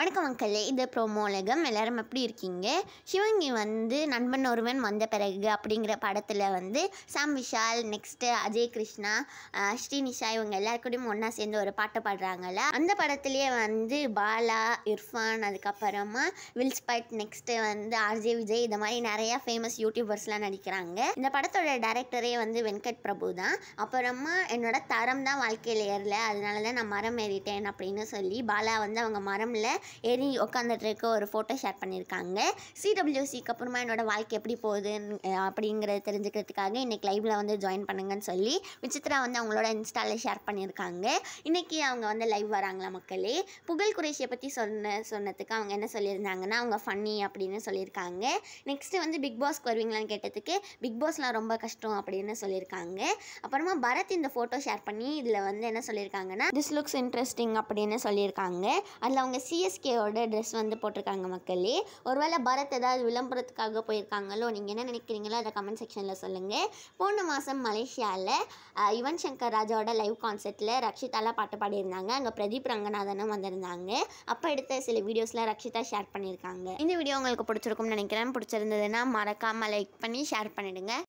வணக்கம் மக்களே இது ப்ரோமோலகம் எல்லோரும் எப்படி இருக்கீங்க சிவங்கி வந்து நண்பன் ஒருவன் வந்த பிறகு அப்படிங்கிற படத்தில் வந்து சாம் விஷால் நெக்ஸ்ட்டு அஜய் கிருஷ்ணா ஸ்ரீனிஷா இவங்க எல்லாருக்கூடையும் ஒன்றா சேர்ந்து ஒரு பாட்டு பாடுறாங்கல்ல அந்த படத்துலேயே வந்து பாலா இர்ஃபான் அதுக்கப்புறமா வில்ஸ்பட் நெக்ஸ்ட்டு வந்து ஆர்ஜே விஜய் இந்த மாதிரி நிறையா ஃபேமஸ் யூடியூபர்ஸ்லாம் நடிக்கிறாங்க இந்த படத்தோட டேரக்டரே வந்து வெங்கட் பிரபு தான் அப்புறமா என்னோடய தரம் தான் வாழ்க்கையில் ஏறல அதனால தான் நான் மரம் ஏறிட்டேன் அப்படின்னு சொல்லி பாலா வந்து அவங்க மரமில் ஏறி இருக்க ஒரு ஃபோட்டோ ஷேர் பண்ணியிருக்காங்க சிடபிள்யூசிக்கு அப்புறமா என்னோடய வாழ்க்கை எப்படி போகுது அப்படிங்கிறத தெரிஞ்சுக்கிறதுக்காக இன்றைக்கி லைவில் வந்து ஜாயின் பண்ணுங்கன்னு சொல்லி விசித்ரா வந்து அவங்களோட இன்ஸ்டாவில் ஷேர் பண்ணியிருக்காங்க இன்றைக்கி அவங்க வந்து லைவ் வராங்களா மக்களே புகழ் குறைஷியை பற்றி சொன்ன சொன்னதுக்கு அவங்க என்ன சொல்லியிருந்தாங்கன்னா அவங்க ஃபன்னி அப்படின்னு சொல்லியிருக்காங்க நெக்ஸ்ட்டு வந்து பிக் பாஸ்க்கு வருவீங்களான்னு கேட்டதுக்கு பிக் பாஸ்லாம் ரொம்ப கஷ்டம் அப்படின்னு சொல்லியிருக்காங்க அப்புறமா பரத் இந்த ஃபோட்டோ ஷேர் பண்ணி இதில் வந்து என்ன சொல்லியிருக்காங்கன்னா திஸ் லுக்ஸ் இன்ட்ரெஸ்டிங் அப்படின்னு சொல்லியிருக்காங்க அதில் அவங்க சிஎஸ் சிஎஸ்கேவோட ட்ரெஸ் வந்து போட்டிருக்காங்க மக்களே ஒருவேளை பரத் ஏதாவது விளம்பரத்துக்காக போயிருக்காங்களோ நீங்கள் என்ன நினைக்கிறீங்களோ அதை கமெண்ட் செக்ஷனில் சொல்லுங்கள் போன மாதம் மலேசியாவில் யுவன் சங்கர் ராஜாவோட லைவ் கான்சர்ட்டில் ரக்ஷிதாலாம் பாட்டு பாடியிருந்தாங்க அங்கே பிரதீப் ரங்கநாதனும் வந்திருந்தாங்க அப்போ எடுத்த சில வீடியோஸில் ரக்ஷிதா ஷேர் பண்ணியிருக்காங்க இந்த வீடியோ உங்களுக்கு பிடிச்சிருக்கும்னு நினைக்கிறேன் பிடிச்சிருந்ததுன்னா மறக்காமல் லைக் பண்ணி ஷேர் பண்ணிவிடுங்க